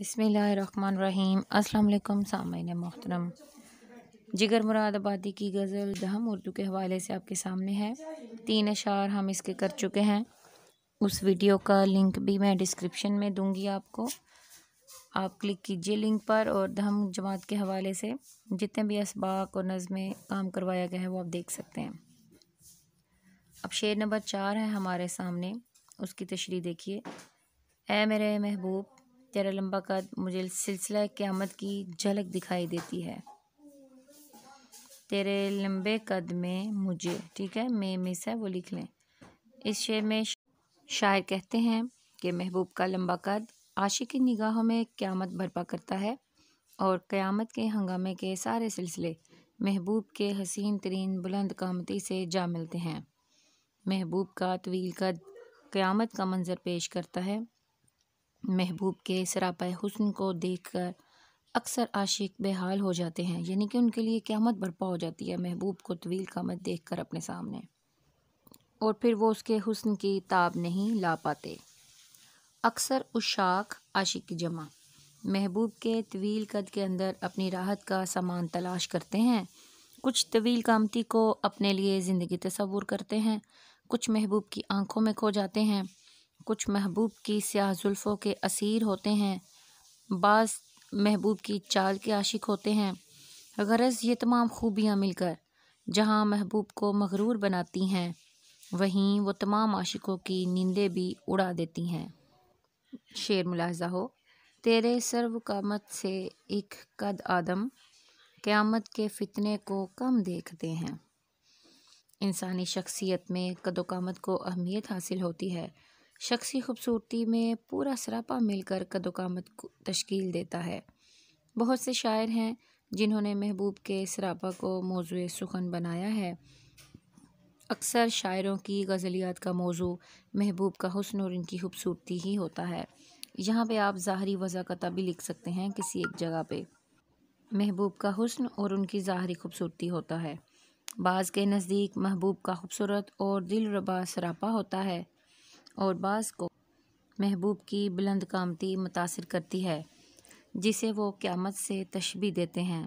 बसमीम् अल्लाम सामिन मोहतरम जिगर मुराद आबादी की गज़ल दहम उर्दू के हवाले से आपके सामने है तीन अशार हम इसके कर चुके हैं उस वीडियो का लिंक भी मैं डिस्क्रिप्शन में दूंगी आपको आप क्लिक कीजिए लिंक पर और दहम जमात के हवाले से जितने भी इसबाक और नज़में काम करवाया गया है वो आप देख सकते हैं अब शेर नंबर चार है हमारे सामने उसकी तशरी देखिए ए मेरे महबूब तेरा लंबा कद मुझे सिलसिला क़्यामत की झलक दिखाई देती है तेरे लंबे कद में मुझे ठीक है मे मिस है वो लिख लें इस शेर में शायर कहते हैं कि महबूब का लंबा कद आशिक की निगाहों में क़्यामत भरपा करता है और क़्यामत के हंगामे के सारे सिलसिले महबूब के हसीन तरीन बुलंद कामती से जा मिलते हैं महबूब का तवील कद क़्यामत का मंज़र पेश करता है महबूब के सरापा हसन को देखकर अक्सर आशिक बेहाल हो जाते हैं यानी कि उनके लिए क़्यामत बर्पा हो जाती है महबूब को तवील कामत देख कर अपने सामने और फिर वो उसके हसन की ताब नहीं ला पाते अक्सर उशाक आशिक की जमा महबूब के तवील कद के अंदर अपनी राहत का सामान तलाश करते हैं कुछ तवील कामती को अपने लिए ज़िंदगी तस्वूर करते हैं कुछ महबूब की आंखों में खो जाते हैं कुछ महबूब की स्याह जुल्फ़ों के असीर होते हैं बाज़ महबूब की चाल के आशिक होते हैं गरज ये तमाम खूबियाँ मिलकर जहाँ महबूब को मगरूर बनाती हैं वहीं वो तमाम आशिकों की नींदें भी उड़ा देती हैं शेर मुलाजा हो तेरे सर्वकामत से एक कद आदम क़्यामत के फितने को कम देखते हैं इंसानी शख्सियत में कदोकामत को अहमियत हासिल होती है शख्सी खूबसूरती में पूरा सरापा मिलकर कदोकामत को तश्कील देता है बहुत से शायर हैं जिन्होंने महबूब के सरापा को मौजू सुखन बनाया है अक्सर शायरों की गज़लियात का मौजू महबूब का हसन और इनकी खूबसूरती ही होता है यहाँ पे आप ज़ाहरी वजाकता भी लिख सकते हैं किसी एक जगह पे महबूब का हसन और उनकी ज़ाहरी खूबसूरती होता है बाज़ के नज़दीक महबूब का खूबसूरत और दिल रबा सरापा होता है और बास को महबूब की बुलंद कामती मुतासर करती है जिसे वो क़्यामत से तशबी देते हैं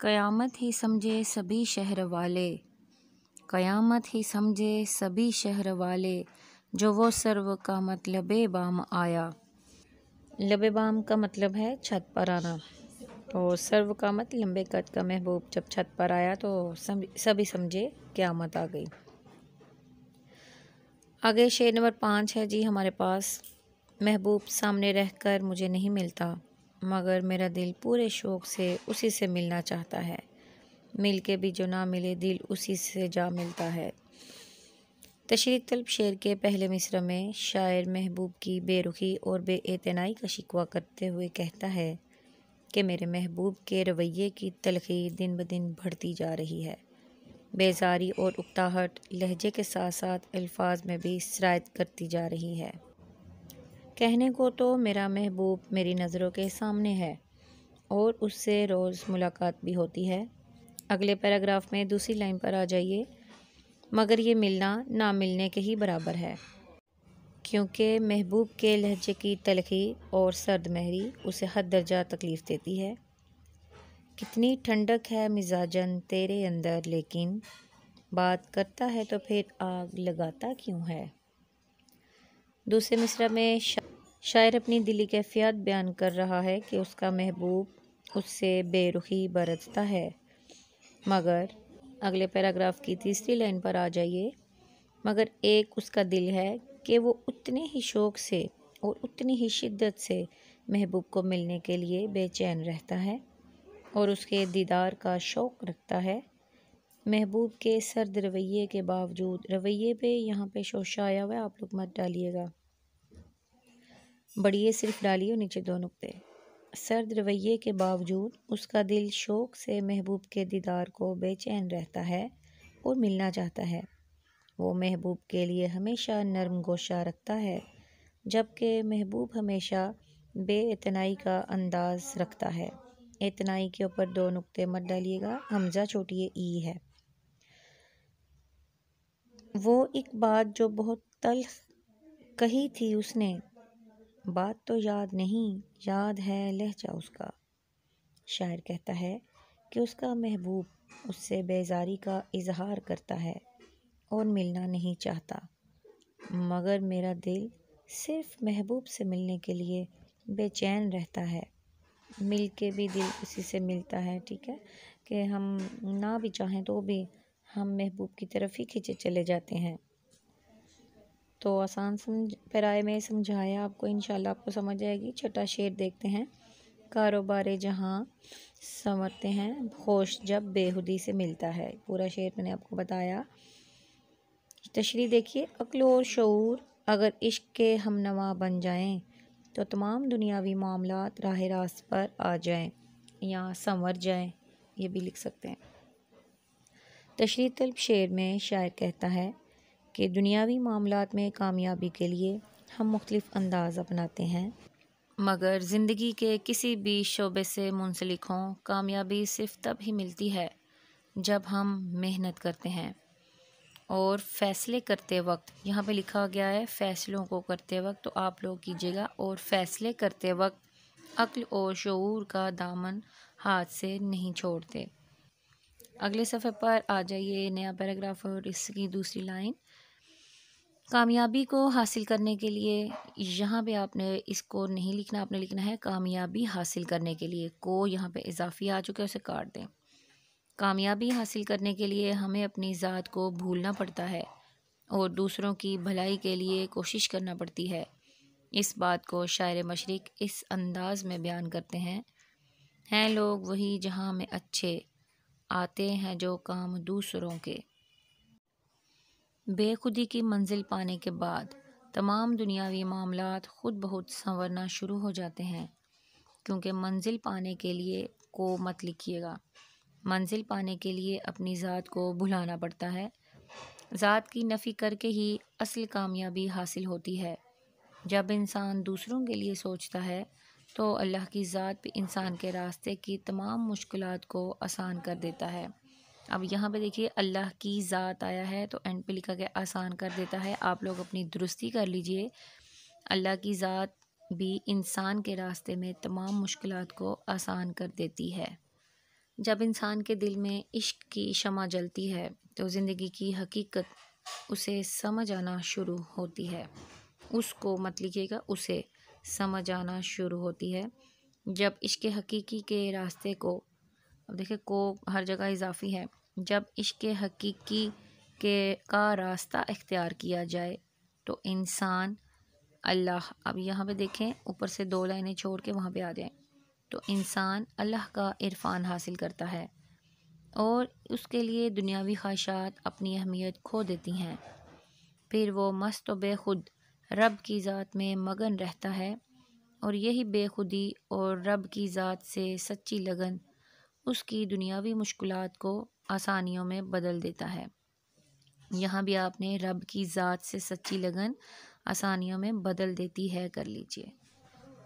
क़यामत ही समझे सभी शहर वाले क़यामत ही समझे सभी शहर वाले जो वो सर्व का मतलब बाम आया लबे बाम का मतलब है छत पर आना तो सर्व का मत मतलब लंबे कद का महबूब जब छत पर आया तो सभी समझे क्यामत आ गई आगे शेर नंबर पाँच है जी हमारे पास महबूब सामने रहकर मुझे नहीं मिलता मगर मेरा दिल पूरे शौक़ से उसी से मिलना चाहता है मिल के भी जो ना मिले दिल उसी से जा मिलता है तशरी तलब शेर के पहले मिसर में शायर महबूब की बेरुखी और बेतनाई का शिकवा करते हुए कहता है कि मेरे महबूब के रवैये की तलखी दिन ब दिन बढ़ती जा रही है बेजारी और उकताहट लहजे के साथ साथ अल्फाज में भी शरात करती जा रही है कहने को तो मेरा महबूब मेरी नज़रों के सामने है और उससे रोज़ मुलाकात भी होती है अगले पैराग्राफ में दूसरी लाइन पर आ जाइए मगर ये मिलना ना मिलने के ही बराबर है क्योंकि महबूब के लहजे की तलखी और सर्द महरी उसे हद दर्जा तकलीफ़ देती है कितनी ठंडक है मिजाजन तेरे अंदर लेकिन बात करता है तो फिर आग लगाता क्यों है दूसरे मिसरा में शा, शायर अपनी दिली कैफियत बयान कर रहा है कि उसका महबूब उससे बेरुखी बरतता है मगर अगले पैराग्राफ की तीसरी लाइन पर आ जाइए मगर एक उसका दिल है कि वो उतने ही शौक़ से और उतनी ही शिद्दत से महबूब को मिलने के लिए बेचैन रहता है और उसके दीदार का शौक़ रखता है महबूब के सर्द रवैये के बावजूद रवैये पे यहाँ पे शोशा आया हुआ है आप लोग मत डालिएगा बढ़िए सिर्फ डालिए और नीचे दो नुकते सर्द रवैये के बावजूद उसका दिल शौक़ से महबूब के दीदार को बेचैन रहता है और मिलना चाहता है वो महबूब के लिए हमेशा नरम गोशा रखता है जबकि महबूब हमेशा बेतनाई का अंदाज़ रखता है इतनाई के ऊपर दो नुक्ते मत डालिएगा हमजा छोटी ई है वो एक बात जो बहुत तलख कही थी उसने बात तो याद नहीं याद है लहजा उसका शायर कहता है कि उसका महबूब उससे बेजारी का इजहार करता है और मिलना नहीं चाहता मगर मेरा दिल सिर्फ महबूब से मिलने के लिए बेचैन रहता है मिल के भी दिल किसी से मिलता है ठीक है कि हम ना भी चाहें तो भी हम महबूब की तरफ ही खींचे चले जाते हैं तो आसान समझ पैराए में समझाया आपको इन आपको समझ आएगी छठा शेर देखते हैं कारोबार जहाँ समझते हैं होश जब बेहुदी से मिलता है पूरा शेर मैंने आपको बताया तशरी देखिए अक्ल और शूर अगर इश्क के हम नवा बन जाएं तो तमाम दुनियावी मामला राह रास्त पर आ जाए या संवर जाए ये भी लिख सकते हैं तशरी तलब शेर में शायर कहता है कि दुनियावी मामला में कामयाबी के लिए हम मुख्तफ अंदाज अपनाते हैं मगर ज़िंदगी के किसी भी शोबे से मुंसलिक हों कामयाबी सिर्फ तब ही मिलती है जब हम मेहनत करते हैं और फ़ैसले करते वक्त यहाँ पे लिखा गया है फ़ैसलों को करते वक्त तो आप लोग कीजिएगा और फ़ैसले करते वक्त अक्ल और शूर का दामन हाथ से नहीं छोड़ते अगले सफ़े पर आ जाइए नया पैराग्राफ और इसकी दूसरी लाइन कामयाबी को हासिल करने के लिए यहाँ पे आपने इसको नहीं लिखना आपने लिखना है कामयाबी हासिल करने के लिए को यहाँ पे इजाफी आ चुके उसे काट दें कामयाबी हासिल करने के लिए हमें अपनी ज़ात को भूलना पड़ता है और दूसरों की भलाई के लिए कोशिश करना पड़ती है इस बात को शायर मशरक़ इस अंदाज़ में बयान करते हैं हैं लोग वही जहाँ में अच्छे आते हैं जो काम दूसरों के बेखुदी की मंजिल पाने के बाद तमाम दुनियावी मामला खुद बहुत संवरना शुरू हो जाते हैं क्योंकि मंजिल पाने के लिए को मत लिखिएगा मंजिल पाने के लिए अपनी ज़ात को भुलाना पड़ता है ज़ात की नफ़ी करके ही असल कामयाबी हासिल होती है जब इंसान दूसरों के लिए सोचता है तो अल्लाह की ज़ात भी इंसान के रास्ते की तमाम मुश्किल को आसान कर देता है अब यहाँ पे देखिए अल्लाह की ज़ात आया है तो एंड पे लिखा गया आसान कर देता है आप लोग अपनी दुरुस्ती कर लीजिए अल्लाह की ज़ात भी इंसान के रास्ते में तमाम मुश्किल को आसान कर देती है जब इंसान के दिल में इश्क की शमा जलती है तो ज़िंदगी की हकीकत उसे समझ आना शुरू होती है उसको मत लिखिएगा उसे समझ आना शुरू होती है जब इश्क हकीकी के रास्ते को अब देखिए को हर जगह इजाफी है जब इश्क हकीकी के का रास्ता इख्तियार किया जाए तो इंसान अल्लाह अब यहाँ पे देखें ऊपर से दो लाइनें छोड़ के वहाँ पे आ जाएं तो इंसान अल्लाह का इरफान हासिल करता है और उसके लिए दुनियावी ख्वाहिशात अपनी अहमियत खो देती हैं फिर वो मस्त व बेखुद रब की ज़ात में मगन रहता है और यही बेखुदी और रब की ज़ात से सच्ची लगन उसकी दुनियावी मुश्किल को आसानियों में बदल देता है यहाँ भी आपने रब की ज़ात से सच्ची लगन आसानियों में बदल देती है कर लीजिए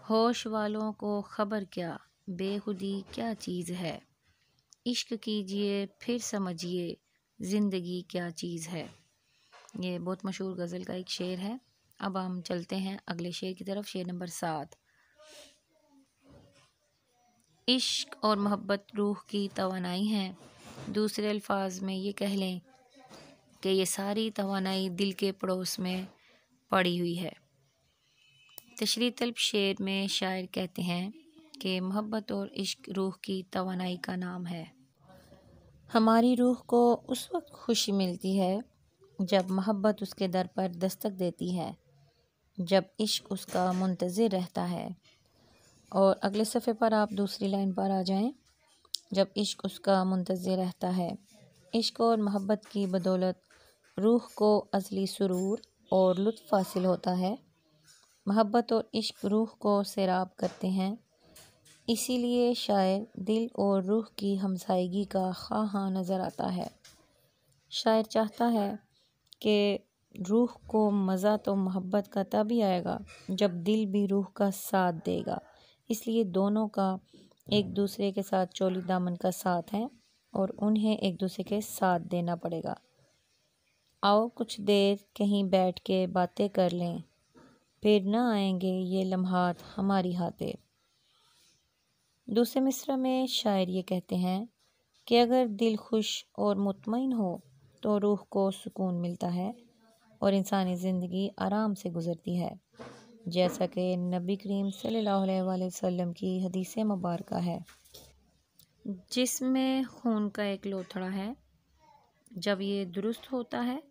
होश वालों को खबर क्या बेखुदी क्या चीज़ है इश्क कीजिए फिर समझिए ज़िंदगी क्या चीज़ है ये बहुत मशहूर गज़ल का एक शेर है अब हम चलते हैं अगले शेर की तरफ शेर नंबर सात इश्क और मोहब्बत रूह की तोानाई है दूसरे अल्फाज में ये कह लें कि ये सारी तोानाई दिल के पड़ोस में पड़ी हुई है तशरी तलब शेर में शायर कहते हैं कि मोहब्बत और इश्क रूह की तोानाई का नाम है हमारी रूह को उस वक्त खुशी मिलती है जब मोहब्बत उसके दर पर दस्तक देती है जब इश्क उसका मुंतज़र रहता है और अगले सफ़े पर आप दूसरी लाइन पर आ जाएं जब इश्क उसका मुंतज़र रहता है इश्क और मोहब्बत की बदौलत रूह को असली सुरूर और लुत्फ़ हासिल होता है मोहब्बत और इश्क रूह को सैराब करते हैं इसीलिए शायर दिल और रूह की हमसायगी का ख्वाहा नज़र आता है शायर चाहता है कि रूह को मज़ा तो मोहब्बत का तब ही आएगा जब दिल भी रूह का साथ देगा इसलिए दोनों का एक दूसरे के साथ चोली दामन का साथ है और उन्हें एक दूसरे के साथ देना पड़ेगा आओ कुछ देर कहीं बैठ के बातें कर लें फिर न आएंगे ये लम्हात हमारी हाथे दूसरे मिसरा में शायर ये कहते हैं कि अगर दिल खुश और मुतमिन हो तो रूह को सुकून मिलता है और इंसानी ज़िंदगी आराम से गुज़रती है जैसा कि नबी करीम सल्लल्लाहु वसम की हदीस मुबारक है जिसमें खून का एक लोथड़ा है जब ये दुरुस्त होता है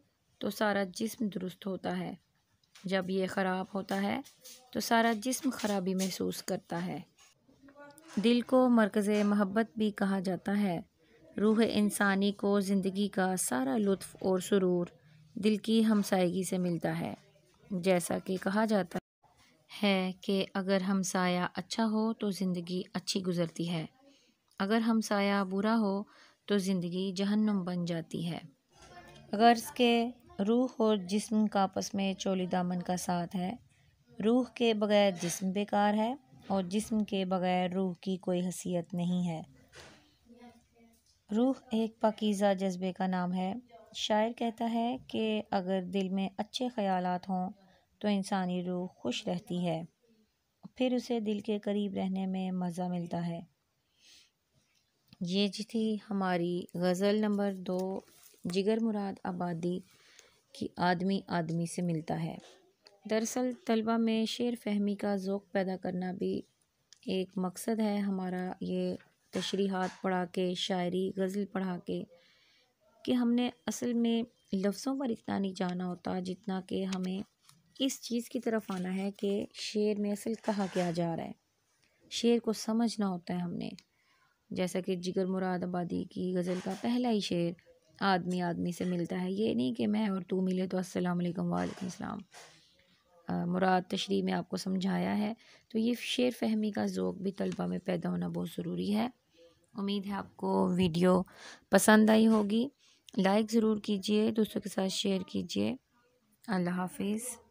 तो सारा जिस्म दुरुस्त होता है जब ये ख़राब होता है तो सारा जिस्म खराबी महसूस करता है दिल को मरकज़ महब्बत भी कहा जाता है रूह इंसानी को ज़िंदगी का सारा लुत्फ़ और सुरूर दिल की हमसायगी से मिलता है जैसा कि कहा जाता है कि अगर हमसाया अच्छा हो तो ज़िंदगी अच्छी गुज़रती है अगर हमसाया बुरा हो तो ज़िंदगी जहन्नुम बन जाती है अगर इसके रूह और जिस्म का आपस में चोली दामन का साथ है रूह के बगैर जिस्म बेकार है और जिस्म के बगैर रूह की कोई हसीियत नहीं है रूह एक पाकिज़ा जज्बे का नाम है शायर कहता है कि अगर दिल में अच्छे ख्याल हों तो इंसानी रूह खुश रहती है फिर उसे दिल के करीब रहने में मज़ा मिलता है ये जी थी हमारी गज़ल नंबर दो जिगर मुराद आबादी कि आदमी आदमी से मिलता है दरअसल तलबा में शेर फहमी का जोक पैदा करना भी एक मकसद है हमारा ये तशरीहत पढ़ा के शायरी गज़ल पढ़ा के कि हमने असल में लफ्ज़ों पर इतना नहीं जाना होता जितना कि हमें इस चीज़ की तरफ आना है कि शेर में असल कहा क्या जा रहा है शेर को समझना होता है हमने जैसा कि जिगर मुराद आबादी की गज़ल का पहला ही शेर आदमी आदमी से मिलता है ये नहीं कि मैं और तू मिले तो अस्सलाम वालेकुम वालेकुम सलाम मुराद तशरी में आपको समझाया है तो ये शेर फहमी का ज़ोक भी तलबा में पैदा होना बहुत ज़रूरी है उम्मीद है आपको वीडियो पसंद आई होगी लाइक ज़रूर कीजिए दोस्तों के साथ शेयर कीजिए अल्लाह हाफिज़